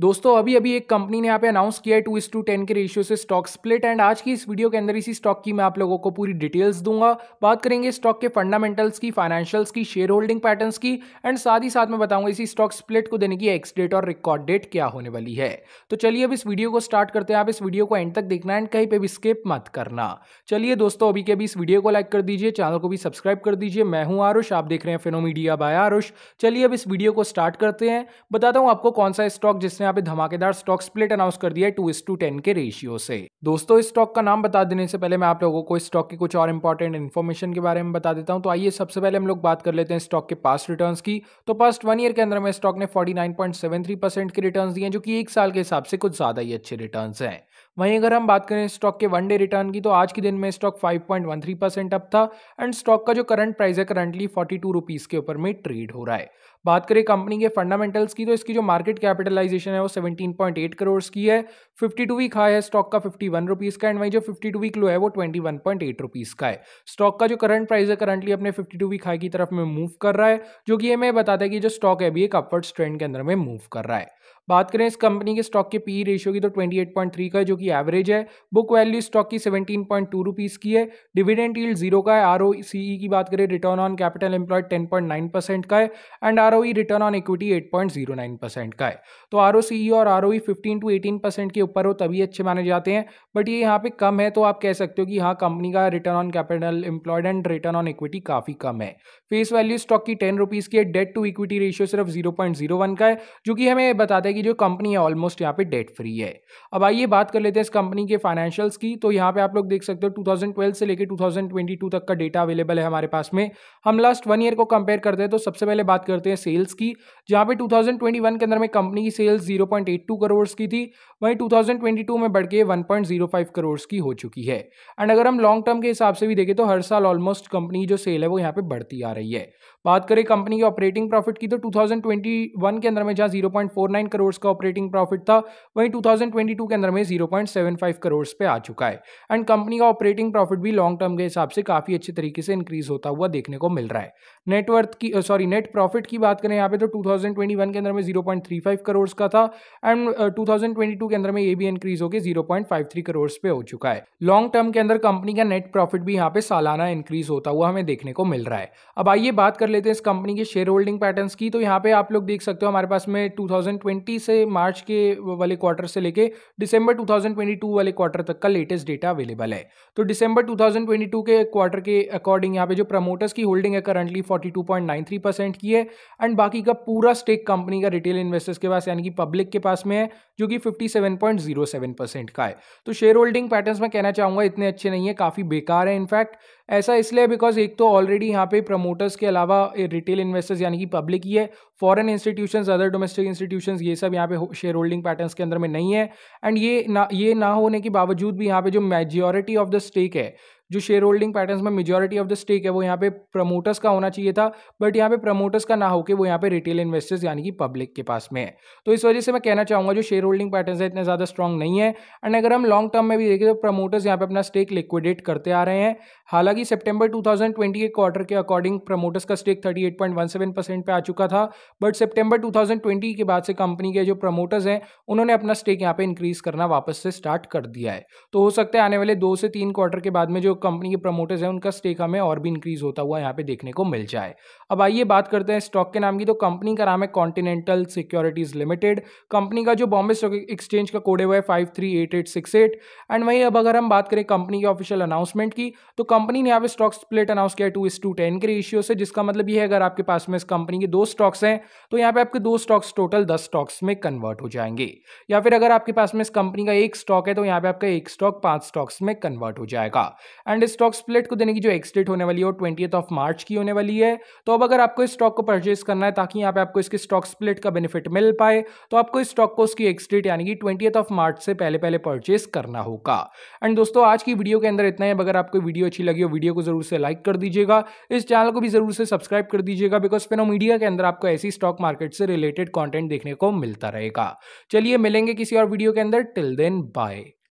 दोस्तों अभी अभी एक कंपनी ने यहाँ पे अनाउंस किया है टू इस टू टेन के रेशियो से स्टॉक स्प्लिट एंड आज की इस वीडियो के अंदर इसी स्टॉक की मैं आप लोगों को पूरी डिटेल्स दूंगा बात करेंगे स्टॉक के फंडामेंटल्स की फाइनेंशियल्स की शेयर होल्डिंग पैटर्न्स की एंड साथ ही साथ मैं बताऊंगा इसी स्टॉक स्प्लिट को देने की एक्स डेट और रिकॉर्ड डेट क्या होने वाली है तो चलिए अब इस वीडियो को स्टार्ट करते हैं आप इस वीडियो को एंड तक देखना एंड कहीं पर भी स्किप मत करना चलिए दोस्तों अभी के अभी इस वीडियो को लाइक कर दीजिए चैनल को भी सब्सक्राइब कर दीजिए मैं हूँ आरुष आप देख रहे हैं फिनोमीडिया बाय आरुष चलिए अब इस वीडियो को स्टार्ट करते हैं बताता हूँ आपको कौन सा स्टॉक जिसने ने यहाँ पे धमाकेदार स्टॉक स्प्लिट अनाउंस कर दिया है टू इस टू टेन के रेशियो से दोस्तों इस स्टॉक का नाम बता देने से पहले मैं आप लोगों को इस स्टॉक की कुछ और इंपॉर्टेंट इन्फॉर्मेशन के बारे में बता देता हूँ तो आइए सबसे पहले हम लोग बात कर लेते हैं स्टॉक के पास रिटर्न की तो पास्ट वन ईयर के अंदर में स्टॉक ने फोर्टी के रिटर्न दिए जो कि एक साल के हिसाब से कुछ ज्यादा ही अच्छे रिटर्न है वहीं अगर हम बात करें स्टॉक के वन डे रिटर्न की तो आज के दिन में स्टॉक 5.13 परसेंट अप था एंड स्टॉक का जो करंट प्राइस है करंटली फोर्टी टू के ऊपर में ट्रेड हो रहा है बात करें कंपनी के फंडामेंटल्स की तो इसकी जो मार्केट कैपिटलाइजेशन वैल्यूएशन है वो 17.8 करोड़ की है 52 वीक हाई है स्टॉक का 51 रुपीज़ का एंड वही जो 52 वीक लो है वो 21.8 रुपीज़ का है स्टॉक का जो करंट प्राइस है करंटली अपने 52 वीक हाई की तरफ में मूव कर रहा है जो कि ये हमें बताता है कि जो स्टॉक है अभी एक अपवर्ड्स ट्रेंड के अंदर में मूव कर रहा है बात करें इस कंपनी के स्टॉक के पी रेशियो e की तो 28.3 का है जो कि एवरेज है बुक वैल्यू स्टॉक की 17.2 पॉइंट की है डिविडेंड यील्ड जीरो का है आर e की बात करें return on capital employed 10.9 percent का है and R return on equity 8.09 percent का है तो आर e और आर 15 टू 18 परसेंट के ऊपर हो तभी अच्छे माने जाते हैं बट ये यहाँ पे कम है तो आप कह सकते हो कि हाँ कंपनी का return on capital employed and return on equity काफ़ी कम है फेस वैल्यू स्टॉक की टेन की है डेट टू इक्विटी रेशियो सिर्फ जीरो का है जो कि हमें बता बताता है कि जो कंपनी है ऑलमोस्ट यहाँ पे डेट फ्री है अब आइए बात कर लेते हैं इस कंपनी के फाइनेंशियल्स की तो यहाँ पे आप लोग देख सकते हो 2012 से लेकर 2022 तक का डेटा अवेलेबल है हमारे पास में हम लास्ट वन ईयर को कंपेयर करते हैं तो सबसे पहले बात करते हैं सेल्स की जहाँ पे टू के अंदर में कंपनी की सेल्स जीरो करोड़ की थी वहीं टू में बढ़ के वन करोड़ की हो चुकी है एंड अगर हम लॉन्ग टर्म के हिसाब से भी देखें तो हर साल ऑलमोस्ट कंपनी की जो सेल है वो यहाँ पर बढ़ती आ रही है बात करें कंपनी के ऑपरेटिंग प्रॉफिट की तो 2021 के अंदर में जहाँ नाइन करोड़ का ऑपरेटिंग प्रॉफिट था वहीं टू के अंदर में 0.75 करोड़ पे आ चुका है एंड कंपनी का ऑपरेटिंग प्रॉफिट भी लॉन्ग टर्म के हिसाब से काफ़ी अच्छे तरीके से इंक्रीज होता हुआ देखने को मिल रहा है नेटवर्थ की सॉरी नेट प्रॉफिट की बात करें यहाँ पे तो 2021 के अंदर में 0.35 करोड़ का था एंड uh, 2022 के अंदर में ये भी इंक्रीज होकर जीरो 0.53 करोड़ पे हो चुका है लॉन्ग टर्म के अंदर कंपनी का नेट प्रॉफिट भी यहाँ पे सालाना इंक्रीज होता हुआ हमें देखने को मिल रहा है अब आइए बात कर लेते हैं इस कंपनी के शेयर होल्डिंग पैटर्न की तो यहाँ पे आप लोग देख सकते हो हमारे पास में टू 2020 से मार्च के वाले क्वार्टर से लेके दिसंबर 2022 वाले क्वार्टर तक का लेटेस्ट डेटा अवेलेबल है तो दिसंबर 2022 के क्वार्टर के अकॉर्डिंग यहाँ पे जो प्रमोटर्स की होल्डिंग है करंटली 42.93 परसेंट की है एंड बाकी का पूरा स्टेक कंपनी का रिटेल इन्वेस्टर्स के पास यानी कि पब्लिक के पास में है जो कि फिफ्टी का है तो शेयर होल्डिंग पैटर्न में कहना चाहूंगा इतने अच्छे नहीं है काफ़ी बेकार है इनफैक्ट ऐसा इसलिए बिकॉज एक तो ऑलरेडी यहाँ पे प्रमोटर्स के अलावा रिटेल इन्वेस्टर्स यानी कि पब्लिक ही है foreign institutions other domestic institutions ये सब यहाँ पे शेयर होल्डिंग पैटर्न के अंदर में नहीं है एंड ये ना ये ना होने के बावजूद भी यहाँ पे जो मेजोरिटी ऑफ द स्टेक है जो शेयर होल्डिंग पैटर्न में मेजोरिटी ऑफ द स्टेक है वो यहाँ पे प्रमोटर्स का होना चाहिए था बट यहाँ पे प्रमोटर्स का ना होकर वो यहाँ पे रिटेल इन्वेस्टर्स यानी कि पब्लिक के पास में है तो इस वजह से मैं कहना चाहूँगा जो शेयर होल्डिंग पैटर्न है इतने ज़्यादा स्ट्रॉन्ग नहीं है एंड अगर हम लॉन्ग टर्म में भी देखें तो प्रमोटर्स यहाँ पे अपना स्टेक लिक्विडेट करते आ रहे हैं हालांकि सितंबर 2020 के क्वार्टर के अकॉर्डिंग प्रमोटर्स का स्टेक 38.17 परसेंट पे आ चुका था बट सितंबर 2020 के बाद से कंपनी के जो प्रमोटर्स हैं उन्होंने अपना स्टेक यहाँ पे इंक्रीज करना वापस से स्टार्ट कर दिया है तो हो सकता है आने वाले दो से तीन क्वार्टर के बाद में जो कंपनी के प्रमोटर्स हैं उनका स्टेक हमें और भी इंक्रीज होता हुआ यहाँ पे देखने को मिल जाए अब आइए बात करते हैं स्टॉक के नाम की तो कंपनी का नाम है कॉन्टिनेंटल सिक्योरिटीज लिमिटेड कंपनी का जो बॉम्बे स्टॉक एक्सचेंज का कोड हुआ है फाइव एंड वहीं अब अगर हम बात करें कंपनी के ऑफिशियल अनाउंसमेंट की तो कंपनी ने यहाँ पे स्टॉक स्प्लिट अनाउंस किया टू इस टू टेन के रेशियो से जिसका मतलब ये है अगर आपके पास में इस कंपनी के दो स्टॉक्स हैं तो यहाँ पे आपके दो स्टॉक्स टोटल दस स्टॉक्स में कन्वर्ट हो जाएंगे या फिर अगर आपके पास में इस कंपनी का एक स्टॉक है तो यहाँ पे आपका एक स्टॉक पांच स्टॉक्स में कन्वर्ट हो जाएगा एंड स्टॉक स्प्लिट को देने की जो एक्सडेट होने वाली है वो ट्वेंटी ऑफ मार्च की होने वाली है तो अब अगर आपको इस स्टॉक को परचेज करना है ताकि यहाँ पे आपको इसके स्टॉक स्प्लिट का बेनिफिट मिल पाए तो आपको इस स्टॉक को उसकी एक्सडेट यानी कि ट्वेंटी ऑफ मार्च से पहले पहले परचेज करना होगा एंड दोस्तों आज की वीडियो के अंदर इतना ही अगर आपको वीडियो अच्छी अच्छी लगी हो वीडियो को ज़रूर से लाइक कर दीजिएगा इस चैनल को भी ज़रूर से सब्सक्राइब कर दीजिएगा बिकॉज फेनो मीडिया के अंदर आपको ऐसी स्टॉक मार्केट से रिलेटेड कॉन्टेंट देखने को मिलता रहेगा चलिए मिलेंगे किसी और वीडियो के अंदर टिल देन बाय